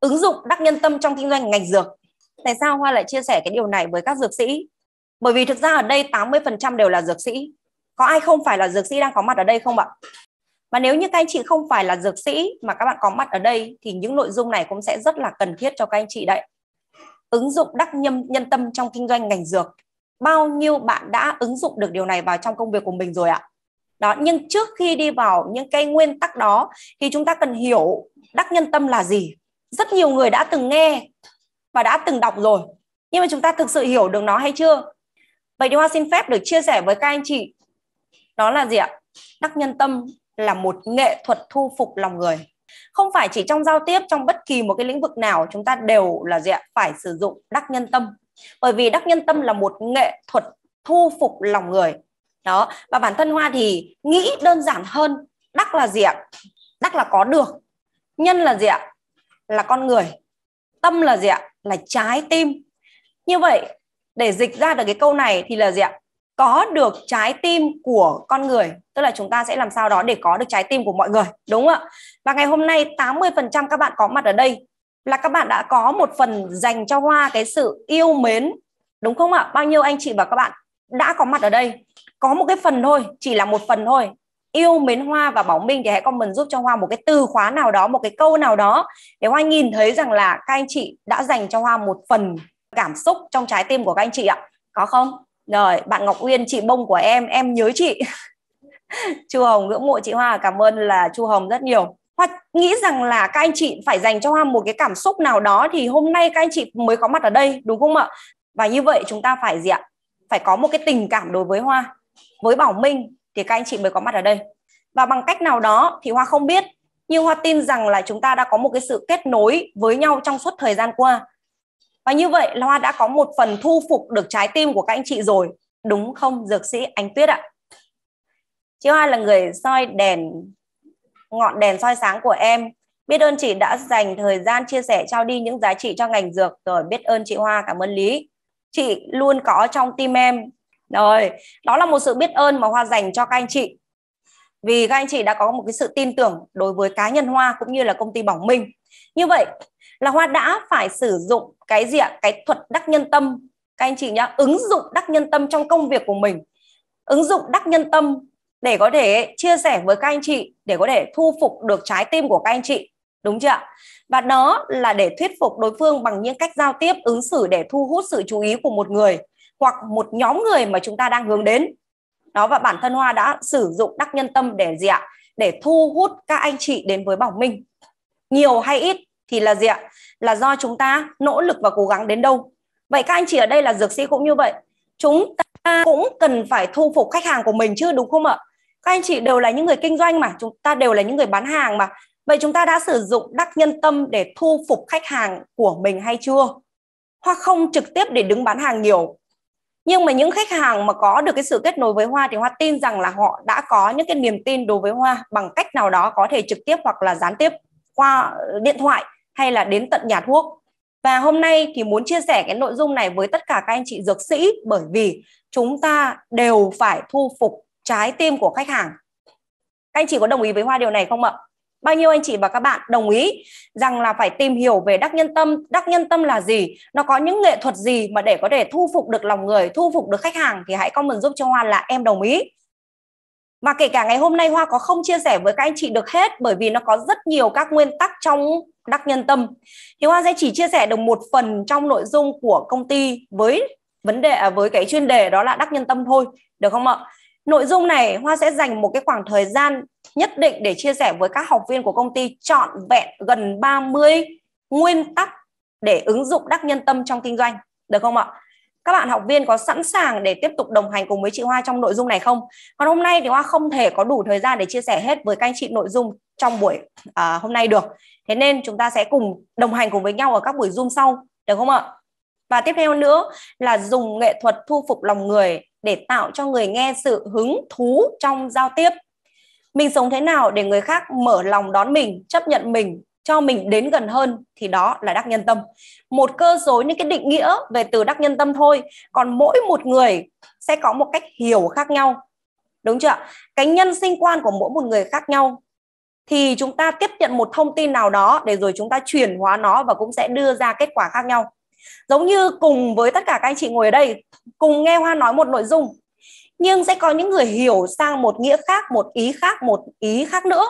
ứng dụng đắc nhân tâm trong kinh doanh ngành dược tại sao hoa lại chia sẻ cái điều này với các dược sĩ bởi vì thực ra ở đây 80% đều là dược sĩ có ai không phải là dược sĩ đang có mặt ở đây không ạ và nếu như các anh chị không phải là dược sĩ mà các bạn có mặt ở đây thì những nội dung này cũng sẽ rất là cần thiết cho các anh chị đấy ứng dụng đắc nhân, nhân tâm trong kinh doanh ngành dược bao nhiêu bạn đã ứng dụng được điều này vào trong công việc của mình rồi ạ đó nhưng trước khi đi vào những cái nguyên tắc đó thì chúng ta cần hiểu đắc nhân tâm là gì rất nhiều người đã từng nghe và đã từng đọc rồi nhưng mà chúng ta thực sự hiểu được nó hay chưa vậy thì hoa xin phép được chia sẻ với các anh chị đó là gì ạ đắc nhân tâm là một nghệ thuật thu phục lòng người không phải chỉ trong giao tiếp trong bất kỳ một cái lĩnh vực nào chúng ta đều là gì ạ phải sử dụng đắc nhân tâm bởi vì đắc nhân tâm là một nghệ thuật thu phục lòng người đó và bản thân hoa thì nghĩ đơn giản hơn đắc là gì ạ đắc là có được nhân là gì ạ là con người tâm là gì ạ là trái tim như vậy để dịch ra được cái câu này thì là gì ạ có được trái tim của con người tức là chúng ta sẽ làm sao đó để có được trái tim của mọi người đúng không ạ và ngày hôm nay 80% các bạn có mặt ở đây là các bạn đã có một phần dành cho hoa cái sự yêu mến đúng không ạ bao nhiêu anh chị và các bạn đã có mặt ở đây có một cái phần thôi chỉ là một phần thôi yêu mến hoa và bóng binh thì hãy comment giúp cho hoa một cái từ khóa nào đó một cái câu nào đó để hoa nhìn thấy rằng là các anh chị đã dành cho hoa một phần cảm xúc trong trái tim của các anh chị ạ có không rồi bạn ngọc uyên chị bông của em em nhớ chị chu hồng ngưỡng mộ chị hoa cảm ơn là chu hồng rất nhiều Hoa nghĩ rằng là các anh chị phải dành cho Hoa một cái cảm xúc nào đó thì hôm nay các anh chị mới có mặt ở đây đúng không ạ? Và như vậy chúng ta phải gì ạ? Phải có một cái tình cảm đối với Hoa, với Bảo Minh thì các anh chị mới có mặt ở đây và bằng cách nào đó thì hoa không biết nhưng hoa tin rằng là chúng ta đã có một cái sự kết nối với nhau trong suốt thời gian qua và như vậy là hoa đã có một phần thu phục được trái tim của các anh chị rồi đúng không dược sĩ ánh tuyết ạ chị hoa là người soi đèn ngọn đèn soi sáng của em biết ơn chị đã dành thời gian chia sẻ trao đi những giá trị cho ngành dược rồi biết ơn chị hoa cảm ơn lý chị luôn có trong tim em rồi đó là một sự biết ơn mà hoa dành cho các anh chị vì các anh chị đã có một cái sự tin tưởng đối với cá nhân hoa cũng như là công ty bảo minh như vậy là hoa đã phải sử dụng cái gì ạ cái thuật đắc nhân tâm các anh chị nhá ứng dụng đắc nhân tâm trong công việc của mình ứng dụng đắc nhân tâm để có thể chia sẻ với các anh chị để có thể thu phục được trái tim của các anh chị đúng chưa ạ và đó là để thuyết phục đối phương bằng những cách giao tiếp ứng xử để thu hút sự chú ý của một người hoặc một nhóm người mà chúng ta đang hướng đến đó và bản thân hoa đã sử dụng đắc nhân tâm để gì ạ để thu hút các anh chị đến với bảo minh nhiều hay ít thì là gì ạ là do chúng ta nỗ lực và cố gắng đến đâu vậy các anh chị ở đây là dược sĩ cũng như vậy chúng ta cũng cần phải thu phục khách hàng của mình chứ đúng không ạ các anh chị đều là những người kinh doanh mà chúng ta đều là những người bán hàng mà vậy chúng ta đã sử dụng đắc nhân tâm để thu phục khách hàng của mình hay chưa Hoa không trực tiếp để đứng bán hàng nhiều nhưng mà những khách hàng mà có được cái sự kết nối với hoa thì hoa tin rằng là họ đã có những cái niềm tin đối với hoa bằng cách nào đó có thể trực tiếp hoặc là gián tiếp qua điện thoại hay là đến tận nhà thuốc và hôm nay thì muốn chia sẻ cái nội dung này với tất cả các anh chị dược sĩ bởi vì chúng ta đều phải thu phục trái tim của khách hàng các anh chị có đồng ý với hoa điều này không ạ bao nhiêu anh chị và các bạn đồng ý rằng là phải tìm hiểu về đắc nhân tâm đắc nhân tâm là gì nó có những nghệ thuật gì mà để có thể thu phục được lòng người thu phục được khách hàng thì hãy comment giúp cho hoa là em đồng ý Mà kể cả ngày hôm nay hoa có không chia sẻ với các anh chị được hết bởi vì nó có rất nhiều các nguyên tắc trong đắc nhân tâm thì hoa sẽ chỉ chia sẻ được một phần trong nội dung của công ty với vấn đề à, với cái chuyên đề đó là đắc nhân tâm thôi được không ạ Nội dung này Hoa sẽ dành một cái khoảng thời gian nhất định để chia sẻ với các học viên của công ty trọn vẹn gần 30 nguyên tắc để ứng dụng đắc nhân tâm trong kinh doanh, được không ạ? Các bạn học viên có sẵn sàng để tiếp tục đồng hành cùng với chị Hoa trong nội dung này không? Còn hôm nay thì Hoa không thể có đủ thời gian để chia sẻ hết với các anh chị nội dung trong buổi à, hôm nay được. Thế nên chúng ta sẽ cùng đồng hành cùng với nhau ở các buổi Zoom sau, được không ạ? và tiếp theo nữa là dùng nghệ thuật thu phục lòng người để tạo cho người nghe sự hứng thú trong giao tiếp mình sống thế nào để người khác mở lòng đón mình chấp nhận mình cho mình đến gần hơn thì đó là đắc nhân tâm một cơ dối những cái định nghĩa về từ đắc nhân tâm thôi còn mỗi một người sẽ có một cách hiểu khác nhau đúng chưa cái nhân sinh quan của mỗi một người khác nhau thì chúng ta tiếp nhận một thông tin nào đó để rồi chúng ta chuyển hóa nó và cũng sẽ đưa ra kết quả khác nhau giống như cùng với tất cả các anh chị ngồi ở đây cùng nghe hoa nói một nội dung nhưng sẽ có những người hiểu sang một nghĩa khác một ý khác một ý khác nữa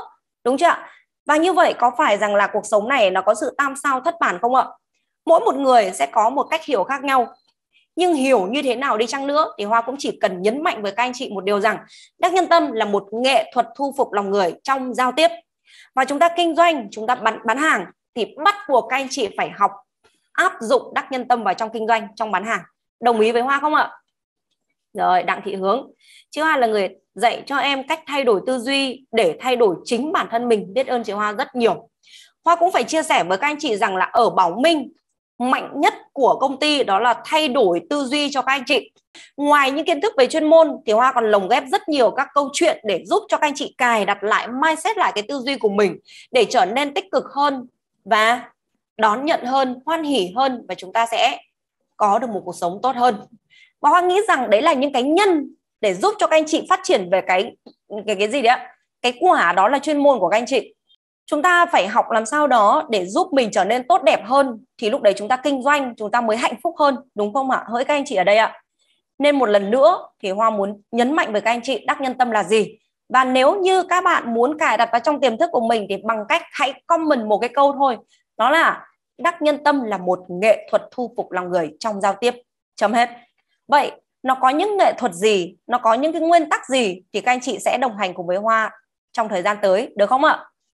đúng chưa ạ và như vậy có phải rằng là cuộc sống này nó có sự tam sao thất bản không ạ mỗi một người sẽ có một cách hiểu khác nhau nhưng hiểu như thế nào đi chăng nữa thì hoa cũng chỉ cần nhấn mạnh với các anh chị một điều rằng đắc nhân tâm là một nghệ thuật thu phục lòng người trong giao tiếp và chúng ta kinh doanh chúng ta bán bán hàng thì bắt buộc các anh chị phải học áp dụng đắc nhân tâm vào trong kinh doanh trong bán hàng đồng ý với hoa không ạ rồi đặng thị hướng chị hoa là người dạy cho em cách thay đổi tư duy để thay đổi chính bản thân mình biết ơn chị hoa rất nhiều hoa cũng phải chia sẻ với các anh chị rằng là ở bảo minh mạnh nhất của công ty đó là thay đổi tư duy cho các anh chị ngoài những kiến thức về chuyên môn thì hoa còn lồng ghép rất nhiều các câu chuyện để giúp cho các anh chị cài đặt lại mindset lại cái tư duy của mình để trở nên tích cực hơn và đón nhận hơn hoan hỉ hơn và chúng ta sẽ có được một cuộc sống tốt hơn và hoa nghĩ rằng đấy là những cái nhân để giúp cho các anh chị phát triển về cái cái cái gì đấy ạ cái quả đó là chuyên môn của các anh chị chúng ta phải học làm sao đó để giúp mình trở nên tốt đẹp hơn thì lúc đấy chúng ta kinh doanh chúng ta mới hạnh phúc hơn đúng không ạ hỡi các anh chị ở đây ạ nên một lần nữa thì hoa muốn nhấn mạnh với các anh chị đắc nhân tâm là gì và nếu như các bạn muốn cài đặt vào trong tiềm thức của mình thì bằng cách hãy comment một cái câu thôi đó là đắc nhân tâm là một nghệ thuật thu phục lòng người trong giao tiếp chấm hết vậy nó có những nghệ thuật gì nó có những cái nguyên tắc gì thì các anh chị sẽ đồng hành cùng với hoa trong thời gian tới được không ạ